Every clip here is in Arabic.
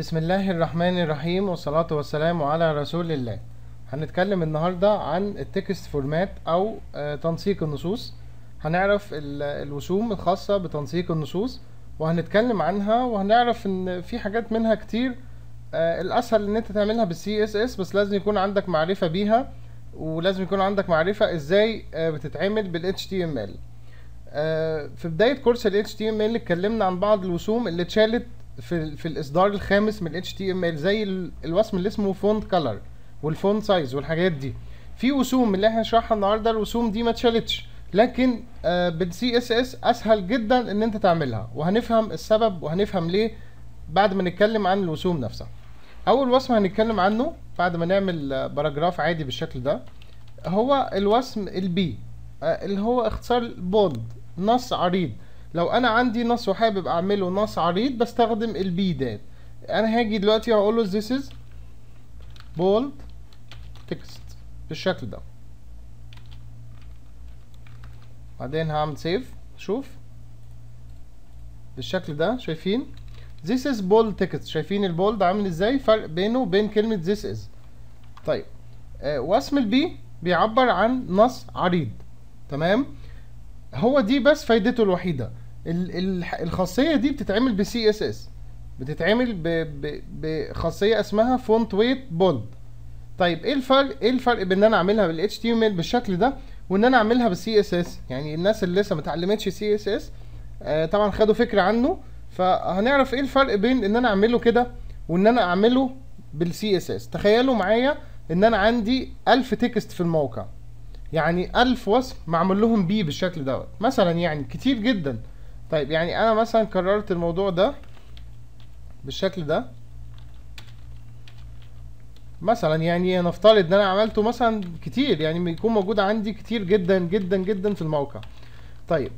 بسم الله الرحمن الرحيم والصلاة والسلام على رسول الله هنتكلم النهاردة عن التكست فورمات أو آه، تنسيق النصوص هنعرف الوسوم الخاصة بتنسيق النصوص وهنتكلم عنها وهنعرف ان في حاجات منها كتير آه، الأسهل ان انت تعملها بالسي اس اس بس لازم يكون عندك معرفة بيها ولازم يكون عندك معرفة ازاي آه، بتتعمل بال HTML في بداية كورس ال HTML اتكلمنا عن بعض الوسوم اللي اتشالت في في الاصدار الخامس من اتش تي ام ال زي الوسم اللي اسمه فونت كلر والفونت سايز والحاجات دي في وسوم اللي احنا هنشرحها النهارده الوسوم دي ما اتشالتش لكن آه بالسي اس اس اسهل جدا ان انت تعملها وهنفهم السبب وهنفهم ليه بعد ما نتكلم عن الوسوم نفسها اول وسم هنتكلم عنه بعد ما نعمل آه، باراجراف عادي بالشكل ده هو الوسم البي آه اللي هو اختصار بولد نص عريض لو انا عندي نص وحابب اعمله نص عريض بستخدم البي دات انا هاجي دلوقتي هقول له this is bold text بالشكل ده بعدين هعمل سيف شوف بالشكل ده شايفين this is bold text شايفين البولد عامل ازاي فرق بينه وبين كلمة this is طيب آه واسم البي بيعبر عن نص عريض تمام هو دي بس فايدته الوحيده الخاصيه دي بتتعمل بسي اس اس بتتعمل بخاصيه اسمها فونت ويت بولد طيب ايه الفرق ايه الفرق بين ان انا اعملها بال HTML بالشكل ده وان انا اعملها بالسي اس اس يعني الناس اللي لسه ما اتعلمتش سي اس اس طبعا خدوا فكره عنه فهنعرف ايه الفرق بين ان انا اعمله كده وان انا اعمله بالسي اس اس تخيلوا معايا ان انا عندي 1000 تكست في الموقع يعني 1000 وصف معمول لهم بي بالشكل دوت مثلا يعني كتير جدا طيب يعني انا مثلا كررت الموضوع ده بالشكل ده مثلا يعني نفترض ان انا عملته مثلا كتير يعني بيكون موجود عندي كتير جدا جدا جدا في الموقع طيب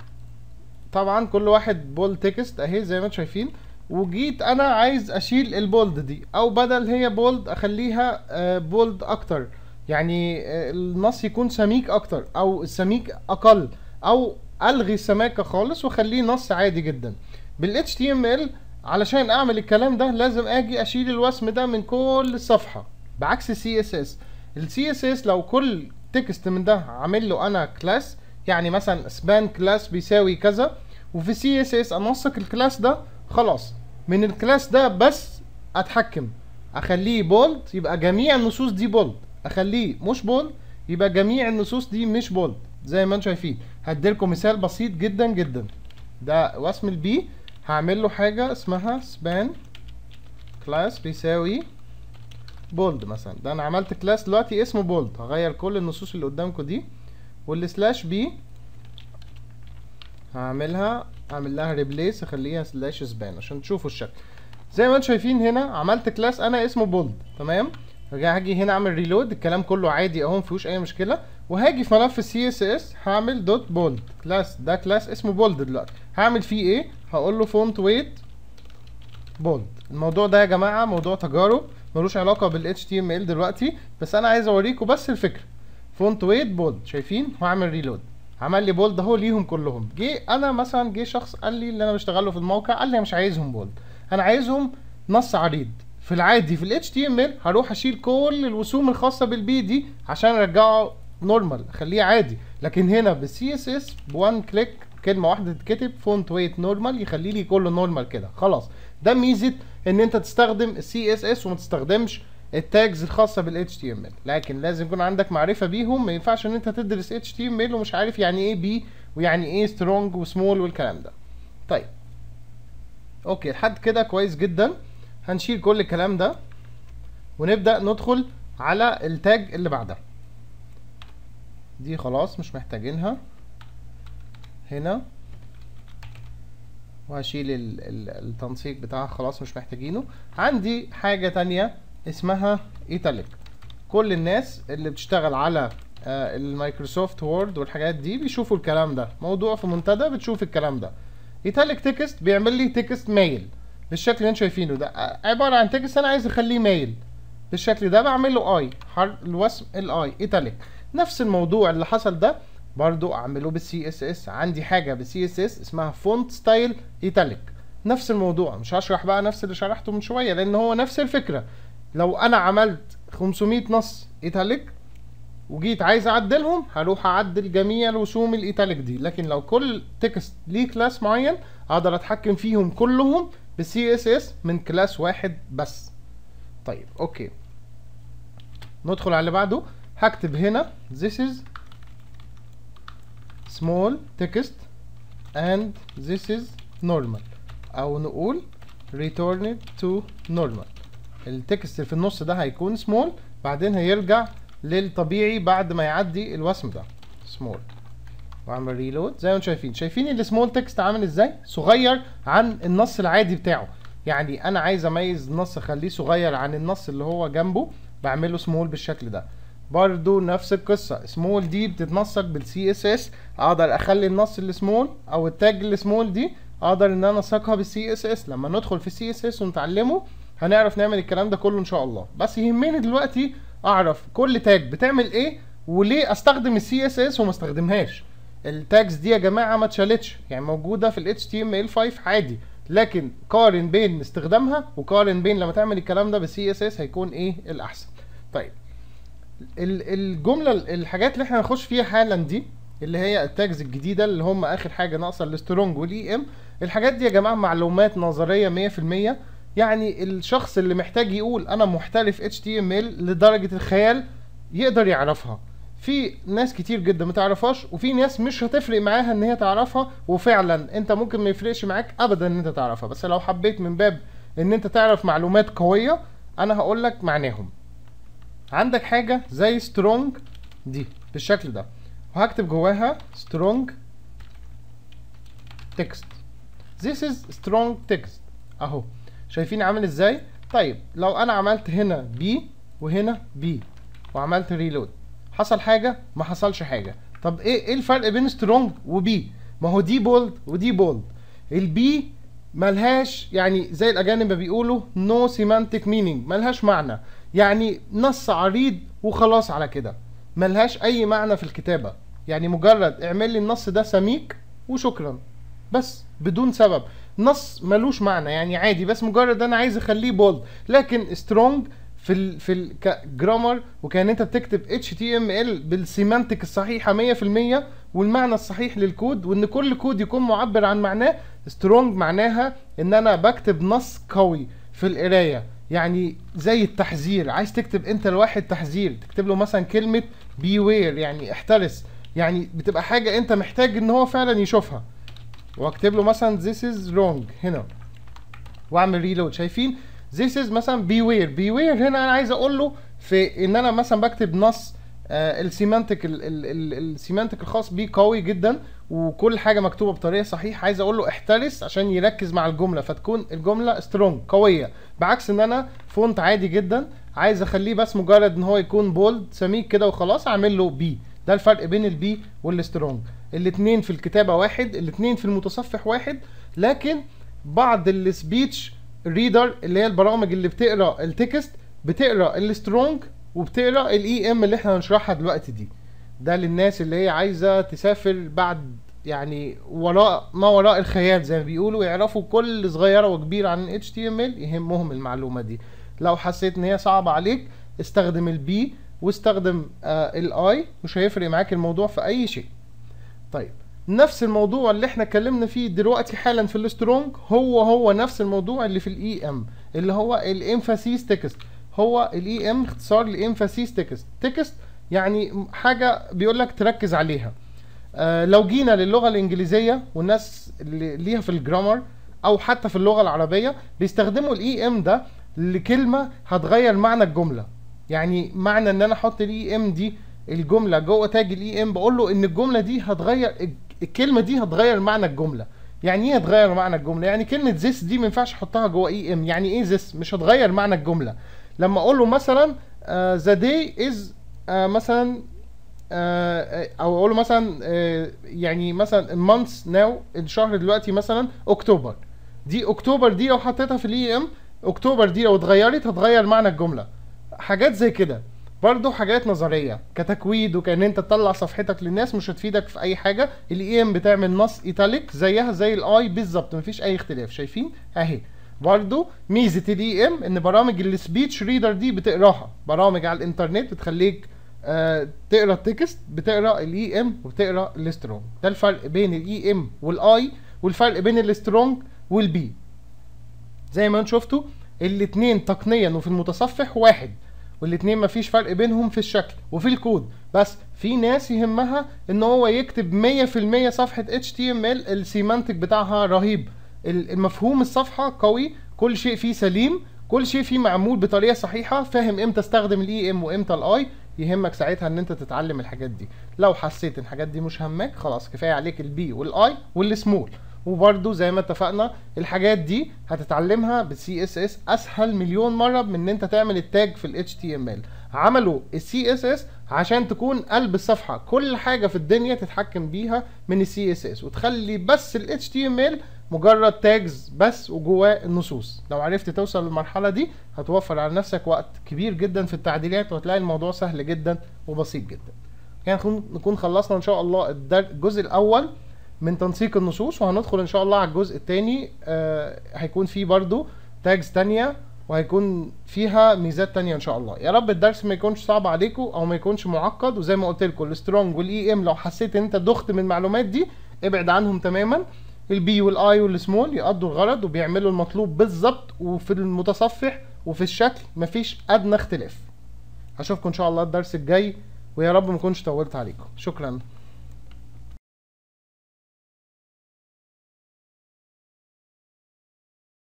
طبعا كل واحد بول تكست اهي زي ما انتم شايفين وجيت انا عايز اشيل البولد دي او بدل هي بولد اخليها بولد آه، اكتر يعني آه، النص يكون سميك اكتر او السميك اقل او الغي السماكه خالص وخليه نص عادي جدا بال HTML علشان اعمل الكلام ده لازم اجي اشيل الوسم ده من كل الصفحه بعكس السي اس اس السي اس اس لو كل تكست من ده عامل له انا كلاس يعني مثلا سبان كلاس بيساوي كذا وفي سي اس اس انسق الكلاس ده خلاص من الكلاس ده بس اتحكم اخليه بولد يبقى جميع النصوص دي بولد اخليه مش بولد يبقى جميع النصوص دي مش بولد زي ما انتم شايفين لكم مثال بسيط جدا جدا ده واسم البي هعمل له حاجه اسمها سبان كلاس بيساوي بولد مثلا ده انا عملت كلاس دلوقتي اسمه بولد هغير كل النصوص اللي قدامكم دي والسلاش بي هعملها اعمل لها ريبليس اخليها سلاش سبان عشان تشوفوا الشكل زي ما انتم شايفين هنا عملت كلاس انا اسمه بولد تمام هاجي هنا اعمل ريلود الكلام كله عادي اهو مفيهوش اي مشكله وهاجي في ملف السي اس اس هعمل دوت بولد كلاس ده كلاس اسمه بولد دلوقتي هعمل فيه ايه هقول له فونت ويت بولد الموضوع ده يا جماعه موضوع تجارب ملوش علاقه بال تي ام ال دلوقتي بس انا عايز اوريكم بس الفكره فونت ويت بولد شايفين وهعمل ريلود عمل لي بولد اهو ليهم كلهم جه انا مثلا جه شخص قال لي اللي انا بشتغله في الموقع قال لي مش عايزهم بولد انا عايزهم نص عريض في العادي في ال HTML هروح اشيل كل الوسوم الخاصة بالبي دي عشان ارجعه نورمال اخليه عادي لكن هنا بالسي اس اس بوان كليك كلمه واحده تتكتب فونت ويت نورمال يخلي لي كله نورمال كده خلاص ده ميزه ان انت تستخدم السي اس اس وما تستخدمش التاجز الخاصه بال HTML لكن لازم يكون عندك معرفه بيهم ما ينفعش ان انت تدرس HTML ومش عارف يعني ايه بي ويعني ايه سترونج وسمول والكلام ده طيب اوكي لحد كده كويس جدا هنشيل كل الكلام ده ونبدأ ندخل على التاج اللي بعدها دي خلاص مش محتاجينها هنا وهشيل التنسيق بتاعها خلاص مش محتاجينه عندي حاجة تانية اسمها ايتاليك كل الناس اللي بتشتغل على آه، المايكروسوفت وورد والحاجات دي بيشوفوا الكلام ده موضوع في منتدى بتشوف الكلام ده ايتاليك تكست بيعمل لي تكست ميل بالشكل اللي انتوا شايفينه ده عباره عن تكست انا عايز اخليه مايل بالشكل ده بعمل له اي حرف الوسم الاي ايتاليك نفس الموضوع اللي حصل ده برضو اعمله بالسي اس اس عندي حاجه بالسي اس اس اسمها فونت ستايل ايتاليك نفس الموضوع مش هشرح بقى نفس اللي شرحته من شويه لان هو نفس الفكره لو انا عملت 500 نص ايتاليك وجيت عايز اعدلهم هروح اعدل جميع رسوم الايتاليك دي لكن لو كل تكست ليه كلاس معين اقدر اتحكم فيهم كلهم بالسي اس اس من كلاس واحد بس طيب اوكي ندخل على اللي بعده هكتب هنا this is small text and this is normal او نقول return it to normal التكست اللي في النص ده هيكون small بعدين هيرجع للطبيعي بعد ما يعدي الوسم ده small واعمل ريلود زي ما انتم شايفين شايفين السمول تكست عامل ازاي صغير عن النص العادي بتاعه يعني انا عايز اميز نص اخليه صغير عن النص اللي هو جنبه بعمله سمول بالشكل ده برضو نفس القصة سمول دي بتتنسق بالسي اس اس اقدر اخلي النص السمول او التاج السمول دي اقدر ان انا انسقها بالسي اس اس لما ندخل في السي اس اس ونتعلمه هنعرف نعمل الكلام ده كله ان شاء الله بس يهمني دلوقتي اعرف كل تاج بتعمل ايه وليه استخدم السي اس اس وما استخدمهاش التاجز دي يا جماعه ما اتشالتش يعني موجوده في ال HTML5 عادي لكن قارن بين استخدامها وقارن بين لما تعمل الكلام ده بالسي اس اس هيكون ايه الاحسن طيب الجمله الحاجات اللي احنا هنخش فيها حالا دي اللي هي التاجز الجديده اللي هم اخر حاجه ناقصه السترونج والاي ام الحاجات دي يا جماعه معلومات نظريه 100% يعني الشخص اللي محتاج يقول انا محترف اتش تي ام ال لدرجه الخيال يقدر يعرفها في ناس كتير جدا ما تعرفهاش وفي ناس مش هتفرق معاها ان هي تعرفها وفعلا انت ممكن ما يفرقش معاك ابدا ان انت تعرفها بس لو حبيت من باب ان انت تعرف معلومات قويه انا هقول لك معناهم عندك حاجه زي سترونج دي بالشكل ده وهكتب جواها سترونج تكست this is strong text اهو شايفين عامل ازاي طيب لو انا عملت هنا بي وهنا بي وعملت ريلود حصل حاجه ما حصلش حاجه طب ايه ايه الفرق بين سترونج وبي ما هو دي بولد ودي بولد البي ملهاش يعني زي الاجانب ما بيقولوا نو سيمانتك مينينج ملهاش معنى يعني نص عريض وخلاص على كده ملهاش اي معنى في الكتابه يعني مجرد اعمل لي النص ده سميك وشكرا بس بدون سبب نص ملوش معنى يعني عادي بس مجرد انا عايز اخليه بولد لكن سترونج في الـ في كجرامر وكان انت بتكتب اتش تي ام ال بالسيمانتك الصحيحه 100% والمعنى الصحيح للكود وان كل كود يكون معبر عن معناه سترونج معناها ان انا بكتب نص قوي في القرايه يعني زي التحذير عايز تكتب انت لواحد تحذير تكتب له مثلا كلمه بي وير يعني احترس يعني بتبقى حاجه انت محتاج ان هو فعلا يشوفها واكتب له مثلا ذيس از رونج هنا واعمل ريلود شايفين this is مثلا beware beware هنا انا عايز اقول له في ان انا مثلا بكتب نص السيمانتك آه، السيمانتك الخاص بيه قوي جدا وكل حاجه مكتوبه بطريقه صحيحه عايز اقول له احترس عشان يركز مع الجمله فتكون الجمله سترونج قويه بعكس ان انا فونت عادي جدا عايز اخليه بس مجرد ان هو يكون بولد سميك كده وخلاص اعمل له بي ده الفرق بين البي والسترونج الاثنين في الكتابه واحد الاثنين في المتصفح واحد لكن بعض السبيتش ريدر اللي هي البرامج اللي بتقرا التكست بتقرا السترونج وبتقرا الاي ام e اللي احنا هنشرحها دلوقتي دي ده للناس اللي هي عايزه تسافر بعد يعني وراء ما وراء الخيال زي ما بيقولوا يعرفوا كل صغيره وكبيره عن تي ام ال يهمهم المعلومه دي لو حسيت ان هي صعبه عليك استخدم البي واستخدم آه، الاي مش هيفرق معاك الموضوع في اي شيء طيب نفس الموضوع اللي احنا اتكلمنا فيه دلوقتي حالا في الاسترونج هو هو نفس الموضوع اللي في الاي ام e اللي هو الامفاسيس تكست هو الاي ام e اختصار لامفاسيس تكست تكست يعني حاجه بيقول لك تركز عليها آه لو جينا للغه الانجليزيه والناس اللي ليها في الجرامر او حتى في اللغه العربيه بيستخدموا الاي ام e ده لكلمه هتغير معنى الجمله يعني معنى ان انا احط الاي ام دي الجمله جوه تاج الاي ام بقول له ان الجمله دي هتغير الكلمه دي هتغير معنى الجمله يعني ايه هتغير معنى الجمله يعني كلمه this دي ما ينفعش احطها جوه اي e ام يعني ايه this مش هتغير معنى الجمله لما اقول له مثلا آه، the day is آه، مثلا آه، او اقول له مثلا يعني مثلا months now الشهر دلوقتي مثلا اكتوبر دي اكتوبر دي لو حطيتها في الاي ام اكتوبر دي لو اتغيرت هتغير معنى الجمله حاجات زي كده برضه حاجات نظريه كتكويد وكان انت تطلع صفحتك للناس مش هتفيدك في اي حاجه الاي ام e بتعمل نص ايتاليك زيها زي الاي بالظبط مفيش اي اختلاف شايفين اهي برضه ميزه الاي ام e ان برامج السبيتش ريدر دي بتقراها برامج على الانترنت بتخليك آه تقرا التكست بتقرا الاي ام e وبتقرا السترونج ده الفرق بين الاي ام والاي والفرق بين السترونج والبي زي ما انتم شفتوا الاثنين تقنيا وفي المتصفح واحد والاثنين مفيش فرق بينهم في الشكل وفي الكود بس في ناس يهمها ان هو يكتب 100% صفحه HTML السيمانتك بتاعها رهيب المفهوم الصفحه قوي كل شيء فيه سليم كل شيء فيه معمول بطريقه صحيحه فاهم امتى استخدم الاي ام e وامتى الاي يهمك ساعتها ان انت تتعلم الحاجات دي لو حسيت ان الحاجات دي مش هماك خلاص كفايه عليك البي والاي والسمول وبرده زي ما اتفقنا الحاجات دي هتتعلمها بالسي اس اس اسهل مليون مره من ان انت تعمل التاج في الاتش تي ام ال عملوا السي اس اس عشان تكون قلب الصفحه كل حاجه في الدنيا تتحكم بيها من السي اس اس وتخلي بس الاتش تي ام ال مجرد تاجز بس وجواه النصوص لو عرفت توصل للمرحله دي هتوفر على نفسك وقت كبير جدا في التعديلات وهتلاقي الموضوع سهل جدا وبسيط جدا يعني كان نكون خلصنا ان شاء الله الجزء الاول من تنسيق النصوص وهندخل ان شاء الله على الجزء الثاني آه، هيكون فيه برضو تاجز تانية وهيكون فيها ميزات تانية ان شاء الله يا رب الدرس ما يكونش صعب عليكم او ما يكونش معقد وزي ما قلت لكم السترونج والاي ام لو حسيت ان انت دخت من المعلومات دي ابعد عنهم تماما البي والاي والسمول يقضوا الغرض وبيعملوا المطلوب بالظبط وفي المتصفح وفي الشكل مفيش ادنى اختلاف اشوفكم ان شاء الله الدرس الجاي ويا رب ما اكونش طولت عليكم شكرا